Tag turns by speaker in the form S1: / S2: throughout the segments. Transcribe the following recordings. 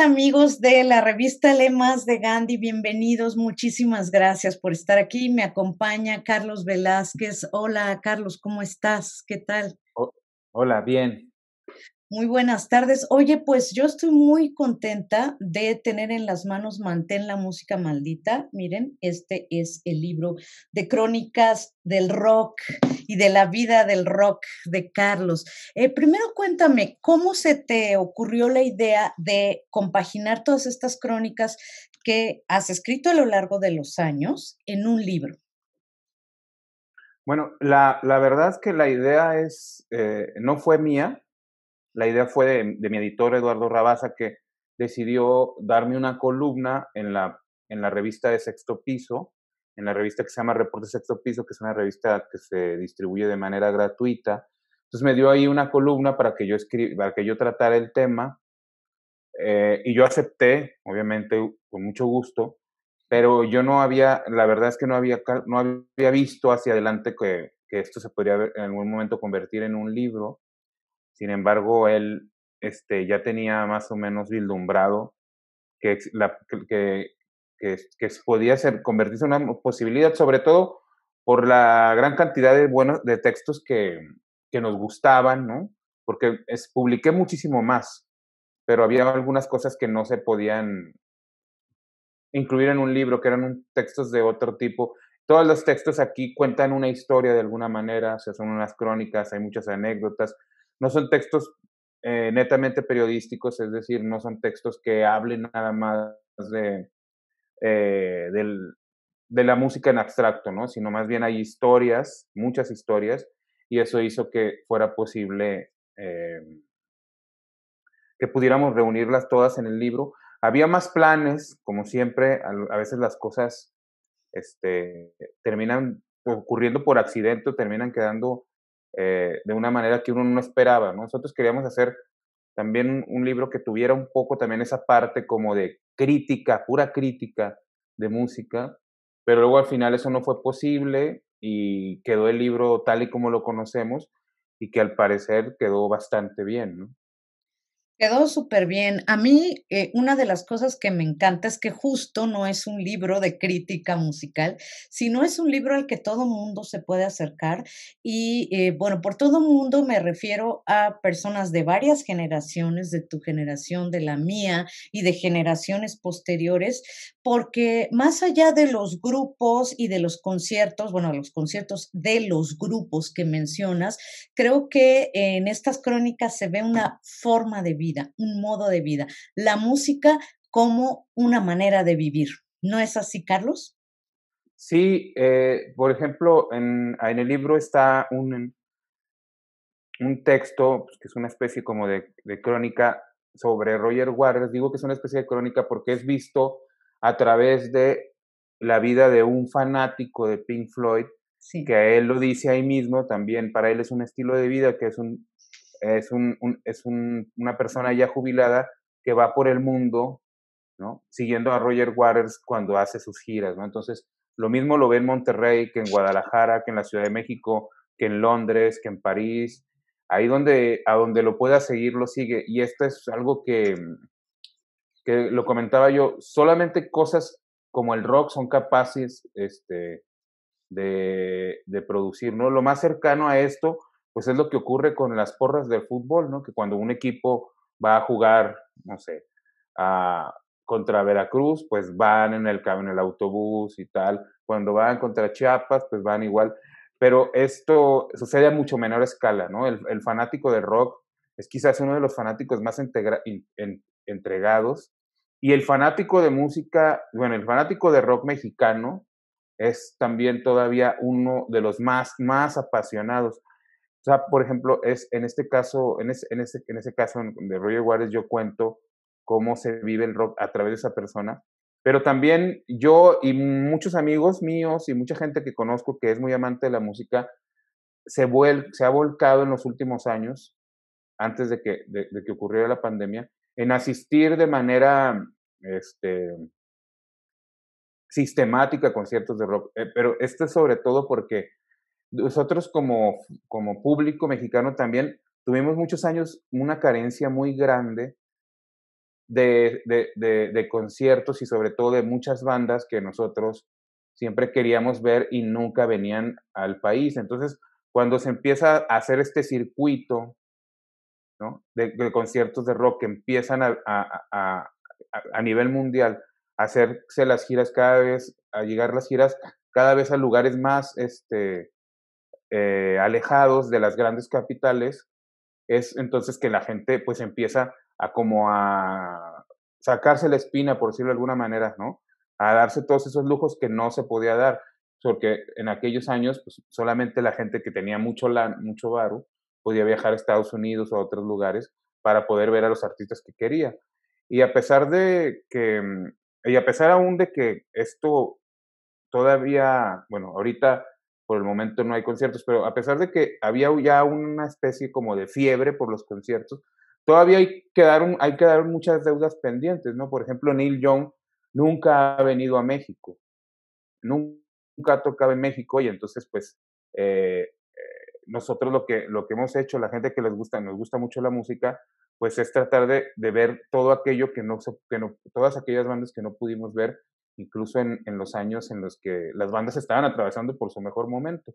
S1: amigos de la revista Lemas de Gandhi? Bienvenidos, muchísimas gracias por estar aquí. Me acompaña Carlos Velázquez. Hola Carlos, ¿cómo estás? ¿Qué tal?
S2: Hola, bien.
S1: Muy buenas tardes. Oye, pues yo estoy muy contenta de tener en las manos Mantén la música maldita. Miren, este es el libro de crónicas del rock y de la vida del rock de Carlos. Eh, primero cuéntame, ¿cómo se te ocurrió la idea de compaginar todas estas crónicas que has escrito a lo largo de los años en un libro?
S2: Bueno, la, verdad es que la idea es, eh, no fue mía, la idea fue de, mi editor Eduardo Rabaza, que decidió darme una columna en la, en la revista de Sexto Piso, en la revista que se llama Reporte Sexto Piso, que es una revista que se distribuye de manera gratuita. Entonces me dio ahí una columna para que yo, que yo tratara el tema eh, y yo acepté, obviamente, con mucho gusto, pero yo no había, la verdad es que no había, no había visto hacia adelante que, que esto se podría en algún momento convertir en un libro. Sin embargo, él este, ya tenía más o menos vislumbrado que, la, que, que, podía ser, convertirse en una posibilidad, sobre todo por la gran cantidad de buenos de textos que, que nos gustaban, ¿no? Porque es, publiqué muchísimo más, pero había algunas cosas que no se podían incluir en un libro, que eran textos de otro tipo. Todos los textos aquí cuentan una historia de alguna manera, o sea, son unas crónicas, hay muchas anécdotas, no son textos eh, netamente periodísticos, es decir, no son textos que hablen nada más de, eh, de la música en abstracto, ¿no? sino más bien hay historias, muchas historias, y eso hizo que fuera posible eh, que pudiéramos reunirlas todas en el libro. Había más planes, como siempre, a, veces las cosas este, terminan ocurriendo por accidente, terminan quedando eh, de una manera que uno no esperaba. ¿no? Nosotros queríamos hacer también un, un, libro que tuviera un poco también esa parte como de crítica, pura crítica de música, pero luego al final eso no fue posible y quedó el libro tal y como lo conocemos y que al parecer quedó bastante bien. ¿no?
S1: Quedó súper bien. A mí, eh, una de las cosas que me encanta es que justo no es un libro de crítica musical, sino es un libro al que todo mundo se puede acercar. Y eh, bueno, por todo mundo me refiero a personas de varias generaciones, de tu generación, de la mía y de generaciones posteriores, porque más allá de los grupos y de los conciertos, bueno, los conciertos de los grupos que mencionas, creo que en estas crónicas se ve una forma de vida un modo de vida, la música como una manera de vivir. ¿No es así, Carlos?
S2: Sí, eh, por ejemplo, en, el libro está un, un texto pues, que es una especie como de, crónica sobre Roger Waters. Digo que es una especie de crónica porque es visto a través de la vida de un fanático de Pink Floyd, que a él lo dice ahí mismo, también para él es un estilo de vida, que es un es, un, es un, una persona ya jubilada que va por el mundo, ¿no? Siguiendo a Roger Waters cuando hace sus giras, ¿no? Entonces, lo mismo lo ve en Monterrey, que en Guadalajara, que en la Ciudad de México, que en Londres, que en París. Ahí donde, a donde lo pueda seguir, lo sigue. Y esto es algo que, que lo comentaba yo, solamente cosas como el rock son capaces este, de, de producir, ¿no? Lo más cercano a esto pues es lo que ocurre con las porras del fútbol, ¿no? Que cuando un equipo va a jugar, no sé, contra Veracruz, pues van en el, en el autobús y tal. Cuando van contra Chiapas, pues van igual. Pero esto sucede a mucho menor escala, ¿no? El, fanático de rock es quizás uno de los fanáticos más entregados. Y el fanático de música, bueno, el fanático de rock mexicano es también todavía uno de los más, más apasionados sea, por ejemplo, es, en este caso, en ese, en ese, en ese caso de Roger Waters, yo cuento cómo se vive el rock a través de esa persona, pero también yo y muchos amigos míos y mucha gente que conozco que es muy amante de la música, se, se ha volcado en los últimos años, antes de que, de, que ocurriera la pandemia, en asistir de manera este, sistemática a conciertos de rock, eh, pero pero este sobre todo porque nosotros como, como público mexicano también tuvimos muchos años una carencia muy grande de, de, de, conciertos y sobre todo de muchas bandas que nosotros siempre queríamos ver y nunca venían al país. Entonces, cuando se empieza a hacer este circuito ¿no? de, conciertos de rock empiezan a, a, a nivel mundial, a hacerse las giras cada vez, a llegar las giras cada vez a lugares más, este, eh, alejados de las grandes capitales, es entonces que la gente pues empieza a como a sacarse la espina, por decirlo de alguna manera, ¿no? A darse todos esos lujos que no se podía dar, porque en aquellos años pues, solamente la gente que tenía mucho, la, mucho varo podía viajar a Estados Unidos o a otros lugares para poder ver a los artistas que quería. Y a pesar de que, mm, y a pesar aún de que esto todavía, bueno, ahorita por el momento no hay conciertos, pero a pesar de que había ya una especie como de fiebre por los conciertos, todavía hay quedaron, hay muchas deudas pendientes, ¿no? Por ejemplo, Neil Young nunca ha venido a México, nunca ha tocado en México y entonces pues eh, eh, nosotros lo que, hemos hecho, la gente que les gusta, nos gusta mucho la música, pues es tratar de, ver todo aquello que no, que no, todas aquellas bandas que no pudimos ver incluso en, los años en los que las bandas estaban atravesando por su mejor momento.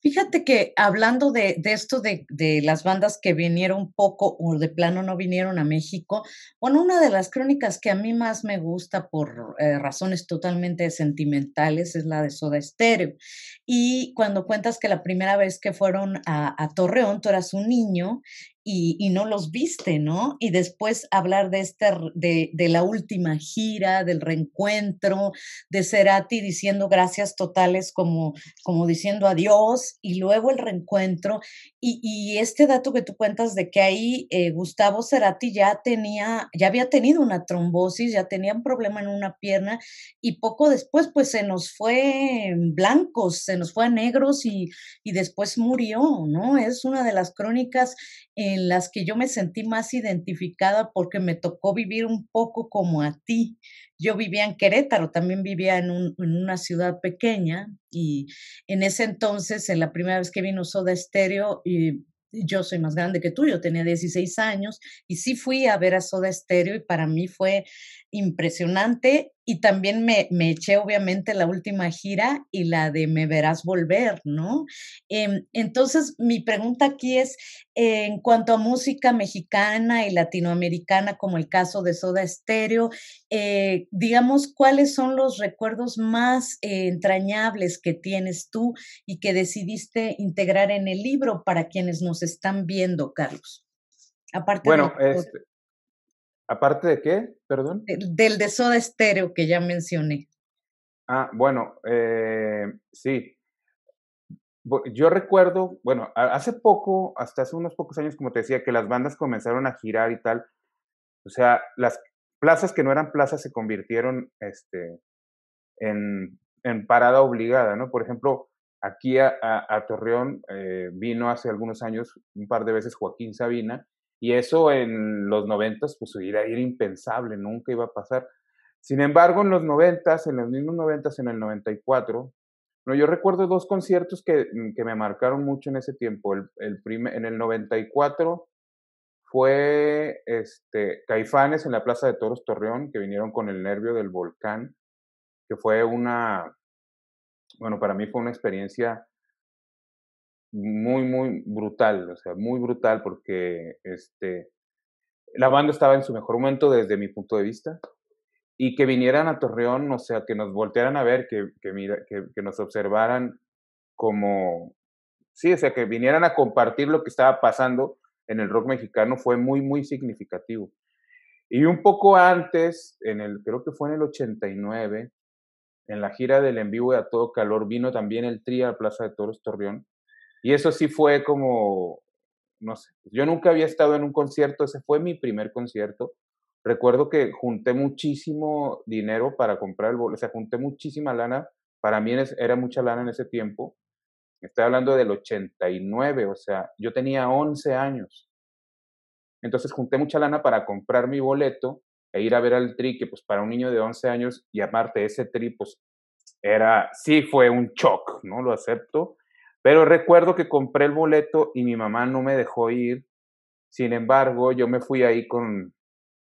S1: Fíjate que hablando de, esto de, las bandas que vinieron poco o de plano no vinieron a México, bueno, una de las crónicas que a mí más me gusta por eh, razones totalmente sentimentales es la de Soda Stereo. Y cuando cuentas que la primera vez que fueron a, a Torreón, tú eras un niño y, no los viste, ¿no? Y después hablar de, este, de, la última gira, del reencuentro, de Cerati diciendo gracias totales como, como diciendo adiós, y luego el reencuentro. Y, este dato que tú cuentas de que ahí eh, Gustavo Cerati ya tenía, ya había tenido una trombosis, ya tenía un problema en una pierna, y poco después pues se nos fue blancos, se nos fue a negros y, y después murió, ¿no? Es una de las crónicas. Eh, las que yo me sentí más identificada porque me tocó vivir un poco como a ti. Yo vivía en Querétaro, también vivía en, una ciudad pequeña y en ese entonces, en la primera vez que vino Soda Stereo, y yo soy más grande que tú, yo tenía 16 años y sí fui a ver a Soda Stereo y para mí fue impresionante y también me, eché obviamente la última gira y la de Me verás volver, ¿no? Em, entonces, mi pregunta aquí es, en cuanto a música mexicana y latinoamericana, como el caso de Soda Stereo, eh, digamos, ¿cuáles son los recuerdos más eh, entrañables que tienes tú y que decidiste integrar en el libro para quienes nos están viendo, Carlos? Aparte bueno,
S2: ¿Aparte de qué? Perdón. Eh,
S1: del de Soda Estéreo que ya mencioné.
S2: Ah, bueno, eh, sí. Yo recuerdo, bueno, hace poco, hasta hace unos pocos años, como te decía, que las bandas comenzaron a girar y tal. O sea, las plazas que no eran plazas se convirtieron este, en, en parada obligada, ¿no? Por ejemplo, aquí a, Torreón eh, vino hace algunos años, un par de veces, Joaquín Sabina, y eso en los noventas, pues era, ir impensable, nunca iba a pasar. Sin embargo, en los noventas, en los mismos noventas, en el 94, no, yo recuerdo dos conciertos que, mm, que me marcaron mucho en ese tiempo. El, el en el 94 fue este, Caifanes en la Plaza de Toros Torreón, que vinieron con el nervio del volcán, que fue una, bueno, para mí fue una experiencia muy, muy brutal, o sea, muy brutal porque este, la banda estaba en su mejor momento desde mi punto de vista y que vinieran a Torreón, o sea, que nos voltearan a ver, que, que, mira, que, que nos observaran como, sí, o sea, que vinieran a compartir lo que estaba pasando en el rock mexicano fue muy, muy significativo. Y un poco antes, en el, creo que fue en el 89, en la gira del en vivo de A Todo Calor, vino también el TRI a Plaza de Toros Torreón y eso sí fue como, no sé, yo nunca había estado en un concierto, ese fue mi primer concierto. Recuerdo que junté muchísimo dinero para comprar el boleto, o sea, junté muchísima lana, para mí era mucha lana en ese tiempo. Estoy hablando del 89, o sea, yo tenía 11 años. Entonces junté mucha lana para comprar mi boleto e ir a ver al tri, que pues para un niño de 11 años, y aparte ese tri, pues era, sí fue un shock, ¿no? Lo acepto, pero recuerdo que compré el boleto y mi mamá no me dejó ir. Sin embargo, yo me fui ahí con,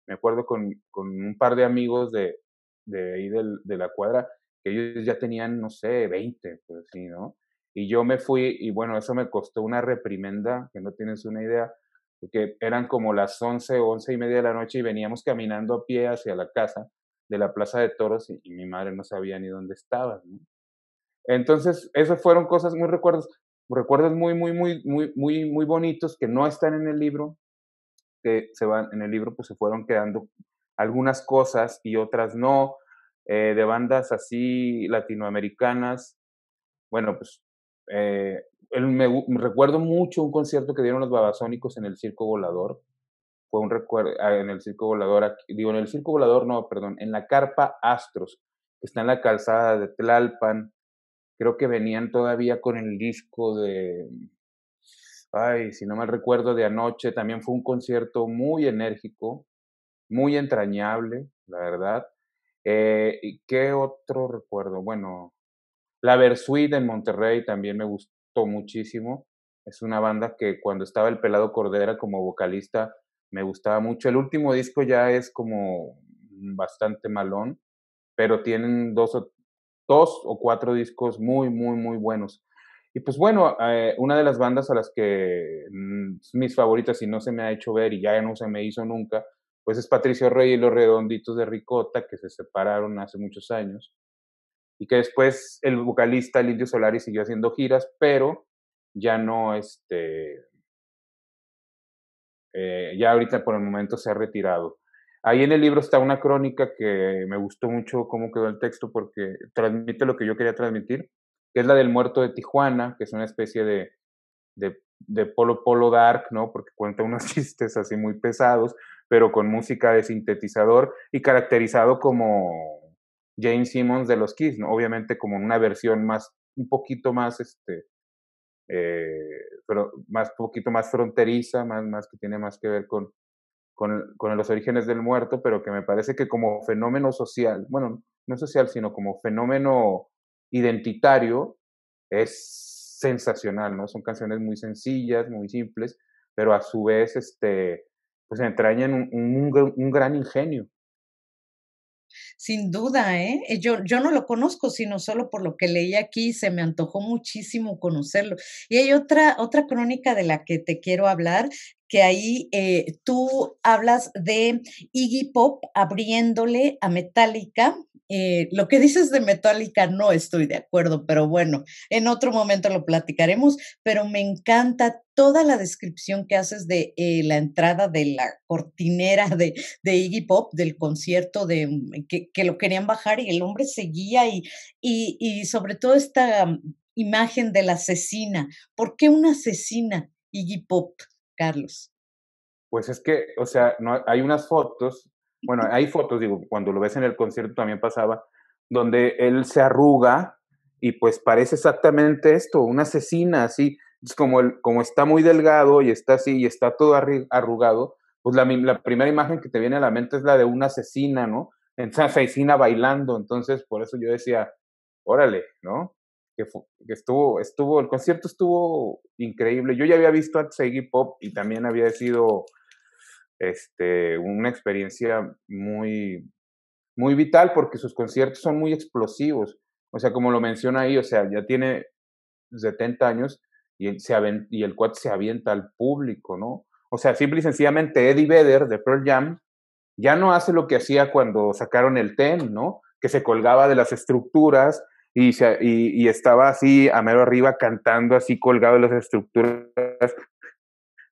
S2: me acuerdo con, con un par de amigos de, de ahí de la cuadra, que ellos ya tenían, no sé, 20, pues sí, ¿no? Y yo me fui y bueno, eso me costó una reprimenda, que no tienes una idea, porque eran como las 11, 11 y media de la noche y veníamos caminando a pie hacia la casa de la Plaza de Toros y mi madre no sabía ni dónde estaba, ¿no? Entonces, esas fueron cosas muy recuerdos, recuerdos muy, muy, muy, muy, muy, muy bonitos que no están en el libro, que se van, en el libro pues se fueron quedando algunas cosas y otras no, eh, de bandas así latinoamericanas. Bueno, pues eh, me, recuerdo mucho un concierto que dieron los babasónicos en el Circo Volador. Fue un recuerdo ah, en el Circo Volador, digo, en el Circo Volador, no, perdón, en la Carpa Astros, que está en la calzada de Tlalpan creo que venían todavía con el disco de, ay, si no mal recuerdo, de anoche. También fue un concierto muy enérgico, muy entrañable, la verdad. Eh, ¿Y qué otro recuerdo? Bueno, la Versuit en Monterrey también me gustó muchísimo. Es una banda que cuando estaba el Pelado Cordera como vocalista me gustaba mucho. El último disco ya es como bastante malón, pero tienen dos o dos o cuatro discos muy, muy, muy buenos. Y pues bueno, eh, una de las bandas a las que mm, mis favoritas y no se me ha hecho ver y ya no se me hizo nunca, pues es Patricio Rey y los Redonditos de Ricota, que se separaron hace muchos años. Y que después el vocalista, Lidio Solari, siguió haciendo giras, pero ya no, este, eh, ya ahorita por el momento se ha retirado. Ahí en el libro está una crónica que me gustó mucho cómo quedó el texto porque transmite lo que yo quería transmitir, que es la del muerto de Tijuana, que es una especie de, de, polo polo dark, ¿no? Porque cuenta unos chistes así muy pesados, pero con música de sintetizador y caracterizado como James Simmons de los Kiss, ¿no? Obviamente como una versión más, un poquito más, este, eh, pero más, poquito más fronteriza, más, más que tiene más que ver con, con, los orígenes del muerto, pero que me parece que como fenómeno social, bueno, no social, sino como fenómeno identitario, es sensacional, ¿no? Son canciones muy sencillas, muy simples, pero a su vez, este, pues entrañan un, gran ingenio. Sin
S1: duda, ¿eh? ¿eh? Yo, yo no lo conozco, sino solo por lo que leí aquí, se me antojó muchísimo conocerlo. Y hay otra, otra crónica de la que te quiero hablar, que ahí eh, tú hablas de Iggy Pop abriéndole a Metallica. Eh, lo que dices de Metallica no estoy de acuerdo, pero bueno, en otro momento lo platicaremos, pero me encanta toda la descripción que haces de eh, la entrada de la cortinera de, Iggy Pop, del concierto de mm, que, lo querían bajar y el hombre seguía y, y, y sobre todo esta mm, imagen de la asesina. ¿Por qué una asesina, Iggy Pop? Carlos?
S2: Pues es que, o sea, no, hay unas fotos, bueno, hay fotos, digo, cuando lo ves en el concierto también pasaba, donde él se arruga y pues parece exactamente esto, una asesina, así, es como, el, como está muy delgado y está así y está todo arrugado, pues la, la primera imagen que te viene a la mente es la de una asesina, ¿no? En asesina bailando, entonces por eso yo decía, órale, ¿no? que, estuvo, estuvo, el concierto estuvo increíble. Yo ya había visto a Tsegi Pop y también había sido este, una experiencia muy, muy vital porque sus conciertos son muy explosivos. O sea, como lo menciona ahí, o sea, ya tiene 70 años y, se y el cuate se avienta al público, ¿no? O sea, simple y sencillamente Eddie Vedder de Pearl Jam ya no hace lo que hacía cuando sacaron el TEN, ¿no? Que se colgaba de las estructuras y, se, y, y, estaba así a mero arriba cantando así colgado de las estructuras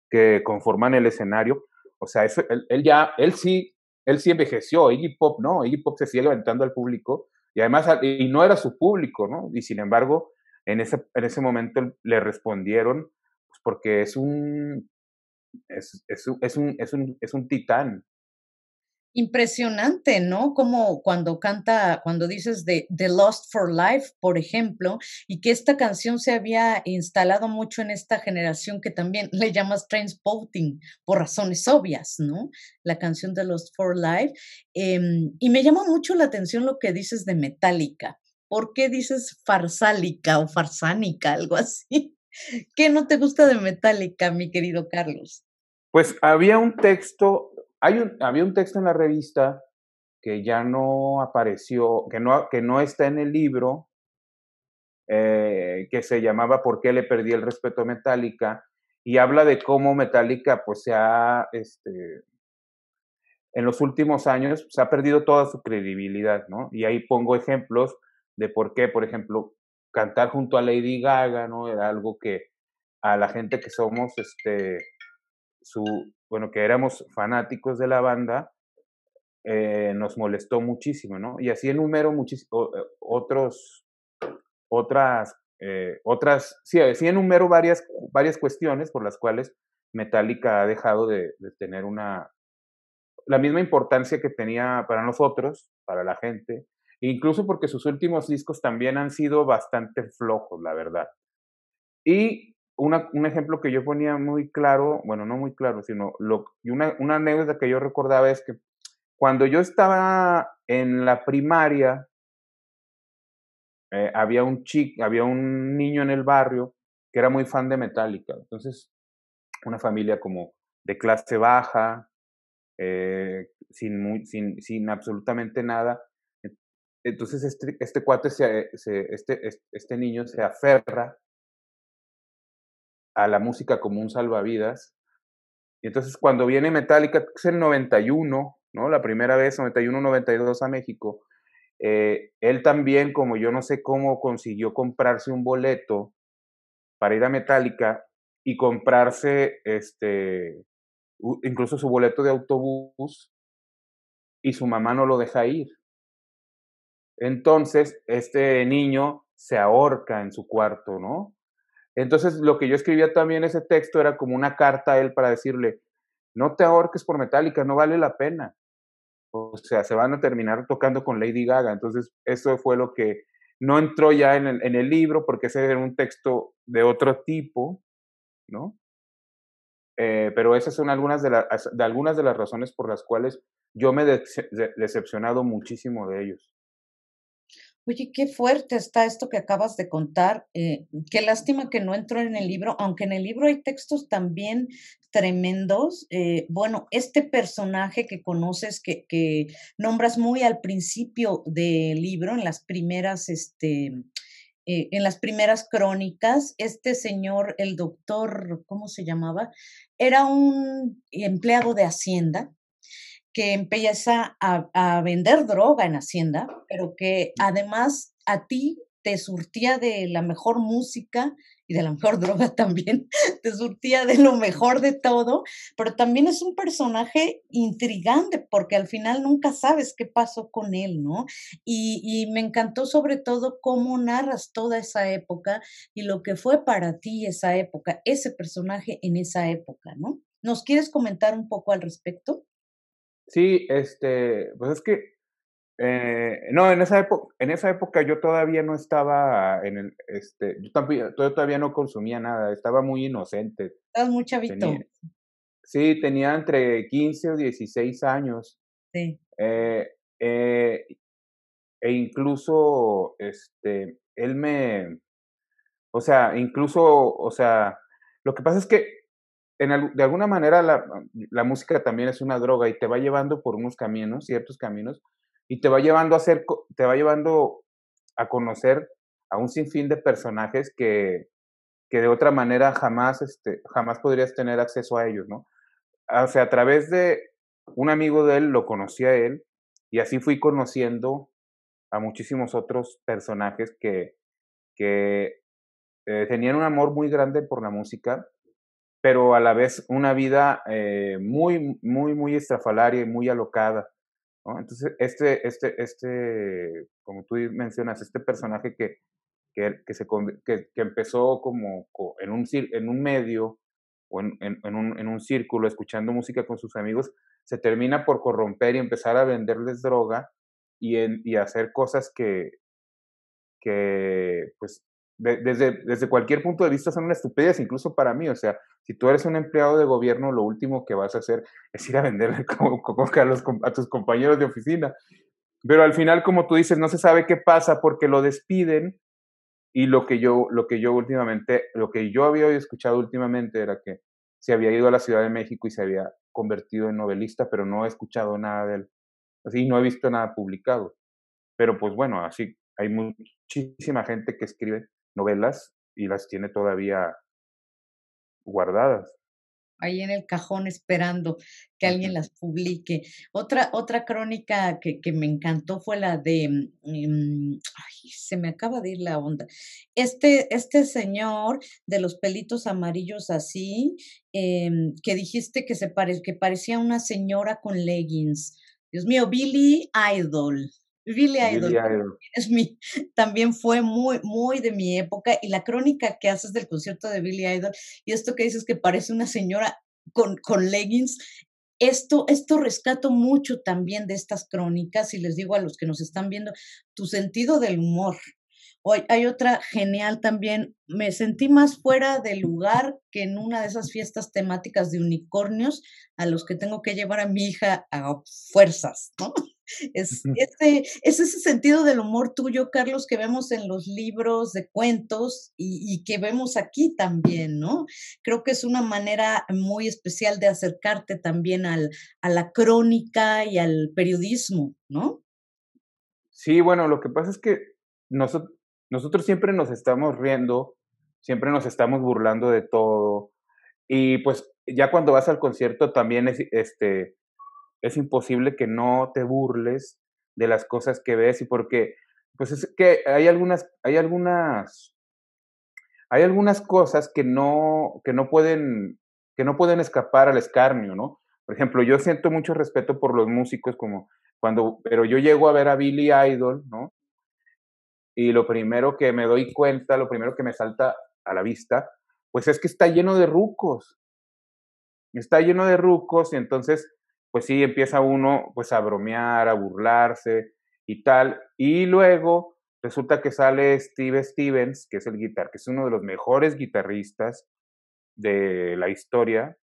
S2: que conforman el escenario. O sea, eso, él, ya, él sí, él sí envejeció, Iggy Pop no, Iggy Pop se sigue levantando al público y además, ah, y no era su público, ¿no? Y sin embargo, en ese, en ese momento le respondieron, pues porque es un, es, un, es, un, es un titán,
S1: impresionante, ¿no? Como cuando canta, cuando dices de The Lost for Life, por ejemplo, y que esta canción se había instalado mucho en esta generación que también le llamas Transporting, por razones obvias, ¿no? La canción de Lost for Life. Em, y me llama mucho la atención lo que dices de Metallica. ¿Por qué dices farsálica o farsánica, algo así? ¿Qué no te gusta de Metallica, mi querido Carlos?
S2: Pues había un texto hay un, había un texto en la revista que ya no apareció, que no, que no está en el libro, eh, que se llamaba ¿Por qué le perdí el respeto a Metallica? Y habla de cómo Metallica pues se ha, este, en los últimos años se ha perdido toda su credibilidad, ¿no? Y ahí pongo ejemplos de por qué, por ejemplo, cantar junto a Lady Gaga, ¿no? Era algo que a la gente que somos, este, su, bueno, que éramos fanáticos de la banda, eh, nos molestó muchísimo, ¿no? Y así enumero muchísimo, eh, otros, otras, eh, otras, sí, en enumero varias, varias cuestiones por las cuales Metallica ha dejado de tener una, la misma importancia que tenía para nosotros, para la gente, incluso porque sus últimos discos también han sido bastante flojos, la verdad. Y un ejemplo que yo ponía muy claro, bueno, no muy claro, sino lo, y una, una anécdota que yo recordaba es que cuando yo estaba en la primaria, eh, había un había un niño en el barrio que era muy fan de Metallica. Entonces, una familia como de clase baja, eh, sin, sin, sin, absolutamente nada. Entonces, este, este cuate, este, este, este niño se aferra a la música como un salvavidas. Y entonces cuando viene Metallica, es el 91, ¿no? La primera vez, 91-92 a México, eh, él también, como yo no sé cómo, consiguió comprarse un boleto para ir a Metallica y comprarse este, incluso su boleto de autobús y su mamá no lo deja ir. Entonces, este niño se ahorca en su cuarto, ¿no? Entonces, lo que yo escribía también ese texto era como una carta a él para decirle, no te ahorques por Metallica, no vale la pena. O sea, se van a terminar tocando con Lady Gaga. Entonces, eso fue lo que no entró ya en el, libro porque ese era un texto de otro tipo, ¿no? Eh, pero esas son algunas de, algunas de las razones por las cuales yo me he decepcionado muchísimo de ellos.
S1: Oye, qué fuerte está esto que acabas de contar. Eh, qué lástima que no entró en el libro, aunque en el libro hay textos también tremendos. Eh, bueno, este personaje que conoces, que, nombras muy al principio del libro, en las primeras, este, eh, en las primeras crónicas, este señor, el doctor, ¿cómo se llamaba? Era un empleado de Hacienda que empieza a, vender droga en Hacienda, pero que además a ti te surtía de la mejor música y de la mejor droga también, te surtía de lo mejor de todo, pero también es un personaje intrigante porque al final nunca sabes qué pasó con él, ¿no? Y, y me encantó sobre todo cómo narras toda esa época y lo que fue para ti esa época, ese personaje en esa época, ¿no? ¿Nos quieres comentar un poco al respecto?
S2: Sí, este, pues es que, eh, no, en esa, época, en esa época yo todavía no estaba en el, este, yo, todavía no consumía nada, estaba muy inocente.
S1: Estabas muy chavito.
S2: sí, tenía entre 15 o 16 años. Sí. Eh, eh, e incluso, este, él me, o sea, incluso, o sea, lo que pasa es que en de alguna manera la, música también es una droga y te va llevando por unos caminos, ciertos caminos, y te va llevando a hacer, te va llevando a conocer a un sinfín de personajes que, que de otra manera jamás, este, jamás podrías tener acceso a ellos, ¿no? O sea, a través de un amigo de él, lo conocí a él, y así fui conociendo a muchísimos otros personajes que, que eh, tenían un amor muy grande por la música pero a la vez una vida eh, muy, muy, muy estrafalaria y muy alocada. Entonces, este, este, este, como tú mencionas, este personaje que, que, que se, que, que, empezó como en un, en un medio o en, en, un, en un círculo escuchando música con sus amigos, se termina por corromper y empezar a venderles droga y, en, y hacer cosas que, que pues desde, desde cualquier punto de vista son una estupidez, incluso para mí. O sea, si tú eres un empleado de gobierno, lo último que vas a hacer es ir a venderle a, los, a tus compañeros de oficina. Pero al final, como tú dices, no se sabe qué pasa porque lo despiden y lo que yo, lo que yo últimamente, lo que yo había escuchado últimamente era que se había ido a la Ciudad de México y se había convertido en novelista, pero no he escuchado nada de él. Así no he visto nada publicado. Pero pues bueno, así hay muchísima gente que escribe novelas y las tiene todavía guardadas.
S1: Ahí en el cajón esperando que alguien las publique. Otra, otra crónica que, que me encantó fue la de, mm, mm, se me acaba de ir la onda. Este, este señor de los pelitos amarillos así, em, que dijiste que, se que parecía una señora con leggings. Dios mío, Billy Idol. Billy Idol, también fue muy, muy de mi época. Y la crónica que haces del concierto de Billy Idol y esto que dices que parece una señora con, con leggings, esto, esto rescato mucho también de estas crónicas y les digo a los que nos están viendo, tu sentido del humor. Hoy hay otra genial también, me sentí más fuera de lugar que en una de esas fiestas temáticas de unicornios a los que tengo que llevar a mi hija a fuerzas, ¿no? Es, ese, es ese sentido del humor tuyo, Carlos, que vemos en los libros de cuentos y, que vemos aquí también, ¿no? Creo que es una manera muy especial de acercarte también al, a la crónica y al periodismo,
S2: ¿no? Sí, bueno, lo que pasa es que nosotros, nosotros siempre nos estamos riendo, siempre nos estamos burlando de todo. Y pues ya cuando vas al concierto también es, este, es imposible que no te burles de las cosas que ves y porque, pues es que hay algunas, hay algunas, hay algunas cosas que no, que no pueden, que no pueden escapar al escarnio, ¿no? Por ejemplo, yo siento mucho respeto por los músicos como cuando, pero yo llego a ver a Billy Idol, ¿no? Y lo primero que me doy cuenta, lo primero que me salta a la vista, pues es que está lleno de rucos. Está lleno de rucos y entonces pues sí, empieza uno pues a bromear, a burlarse y tal. Y luego resulta que sale Steve Stevens, que es el guitar, que es uno de los mejores guitarristas de la historia.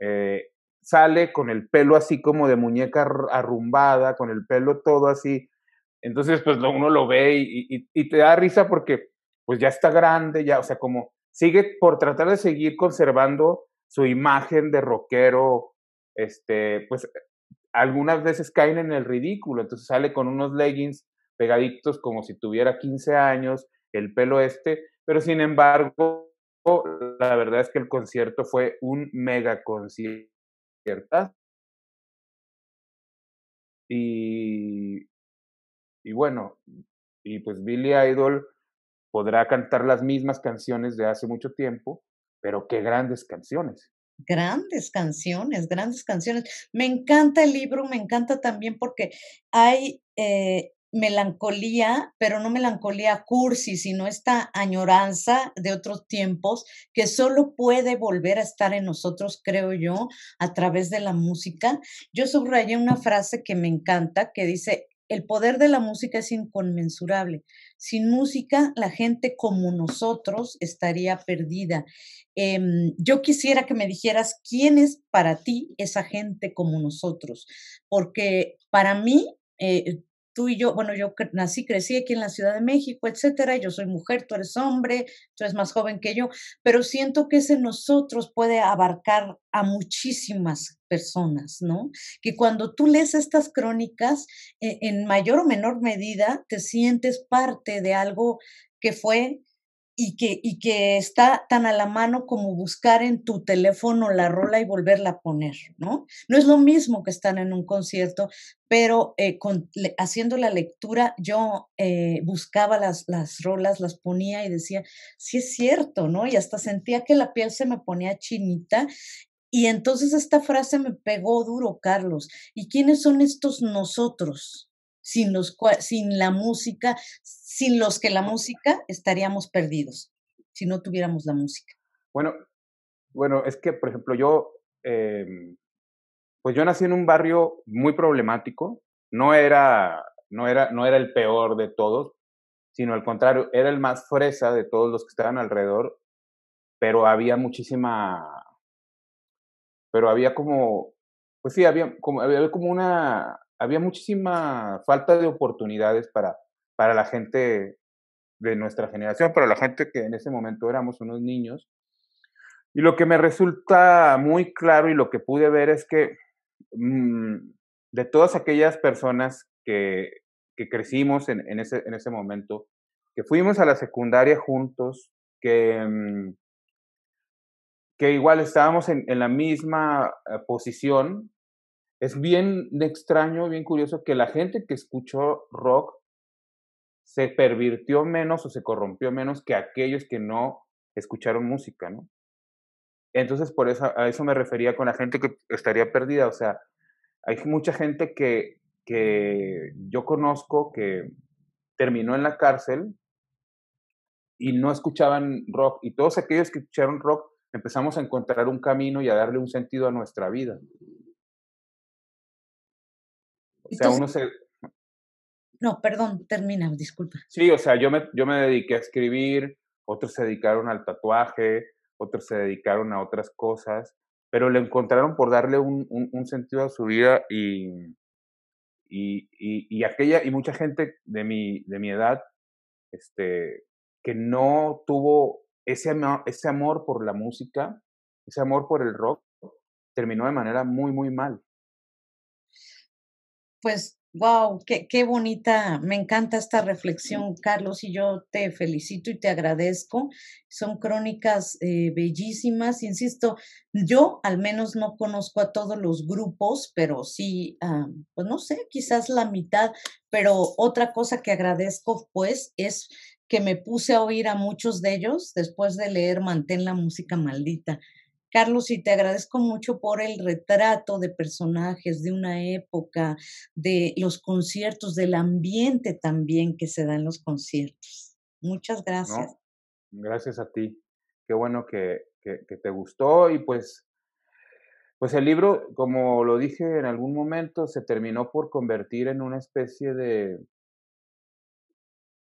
S2: Eh, sale con el pelo así como de muñeca arrumbada, con el pelo todo así. Entonces, pues uno lo ve y, te da risa porque pues ya está grande, ya, o sea, como sigue por tratar de seguir conservando su imagen de rockero este, pues algunas veces caen en el ridículo, entonces sale con unos leggings pegaditos como si tuviera 15 años, el pelo este, pero sin embargo, la verdad es que el concierto fue un mega concierto. Y, y bueno, y pues Billy Idol podrá cantar las mismas canciones de hace mucho tiempo, pero qué grandes canciones
S1: grandes canciones, grandes canciones. Me encanta el libro, me encanta también porque hay eh, melancolía, pero no melancolía cursi, sino esta añoranza de otros tiempos que solo puede volver a estar en nosotros, creo yo, a través de la música. Yo subrayé una frase que me encanta que dice, el poder de la música es inconmensurable. Sin música, la gente como nosotros estaría perdida. Em, yo quisiera que me dijeras quién es para ti esa gente como nosotros, porque para mí eh, tú y yo, bueno, yo nací, crecí aquí en la Ciudad de México, etcétera, yo soy mujer, tú eres hombre, tú eres más joven que yo, pero siento que ese nosotros puede abarcar a muchísimas personas, ¿no? Que cuando tú lees estas crónicas, e, en mayor o menor medida, te sientes parte de algo que fue y que, está tan a la mano como buscar en tu teléfono la rola y volverla a poner, ¿no? No es lo mismo que estar en un concierto, pero eh, haciendo la lectura yo eh, buscaba las, las rolas, las ponía y decía, sí es cierto, ¿no? Y hasta sentía que la piel se me ponía chinita y entonces esta frase me pegó duro, Carlos. ¿Y quiénes son estos nosotros? sin, sin la música, sin los que la música estaríamos perdidos, si no
S2: tuviéramos la música. Bueno, bueno, es que, por ejemplo, yo, em, pues yo nací en un barrio muy problemático, no era, no, era, no era el peor de todos, sino al contrario, era el más fresa de todos los que estaban alrededor, pero había muchísima, pero había como, pues sí, había como, había como una, había muchísima falta de oportunidades para, para la gente de nuestra generación, para la gente que en ese momento éramos unos niños. Y lo que me resulta muy claro y lo que pude ver es que mm, de todas aquellas personas que, crecimos en, ese, en ese momento, que fuimos a la secundaria juntos, que, mm, que igual estábamos en, en la misma eh, posición, es bien extraño, bien curioso que la gente que escuchó rock se pervirtió menos o se corrompió menos que aquellos que no escucharon música, ¿no? Entonces, por eso, a eso me refería con la gente que estaría perdida. O sea, hay mucha gente que, que yo conozco que terminó en la cárcel y no escuchaban rock. Y todos aquellos que escucharon rock empezamos a encontrar un camino y a darle un sentido a nuestra vida sea, uno se... No,
S1: perdón, termina, disculpa.
S2: Sí, o sea, yo me, yo me dediqué a escribir, otros se dedicaron al tatuaje, otros se dedicaron a otras cosas, pero le encontraron por darle un, sentido a su vida y, y, aquella, y mucha gente de mi, de mi edad, este, que no tuvo ese ese amor por la música, ese amor por el rock, terminó de manera muy, muy mal pues, wow, qué, qué bonita, me
S1: encanta esta reflexión, Carlos, y yo te felicito y te agradezco. Son crónicas eh, bellísimas, insisto, yo al menos no conozco a todos los grupos, pero sí, ah, pues no sé, quizás la mitad, pero otra cosa que agradezco, pues, es que me puse a oír a muchos de ellos después de leer Mantén la música maldita. Carlos, y te agradezco mucho por el retrato de personajes de una época, de los conciertos, del ambiente también que se da en los conciertos. Muchas gracias.
S2: gracias a ti. Qué bueno que, te gustó y pues pues el libro, como lo dije en algún momento, se terminó por convertir en una especie de,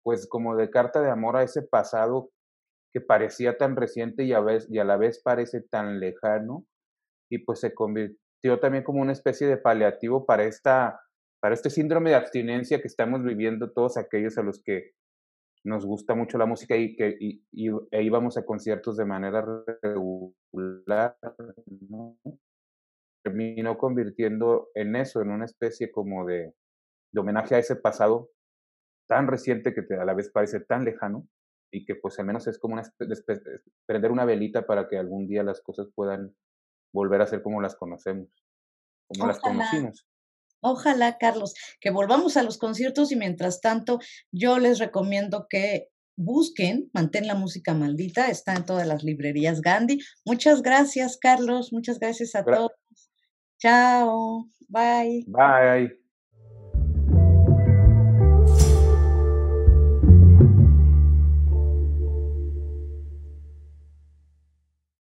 S2: pues como de carta de amor a ese pasado que parecía tan reciente y a, y a la vez parece tan lejano, y pues se convirtió también como una especie de paliativo para, esta, para este síndrome de abstinencia que estamos viviendo todos aquellos a los que nos gusta mucho la música y que e íbamos a conciertos de manera regular, terminó convirtiendo en eso, en una especie como de, homenaje a ese pasado tan reciente que a la vez parece tan lejano, y que pues al menos es como una, prender una velita para que algún día las cosas puedan volver a ser como las conocemos, como las conocimos.
S1: Ojalá, Carlos, que volvamos a los conciertos y mientras tanto yo les recomiendo que busquen Mantén la Música Maldita, está en todas las librerías Gandhi. Muchas gracias, Carlos, muchas gracias a todos. Chao, bye.
S2: Bye.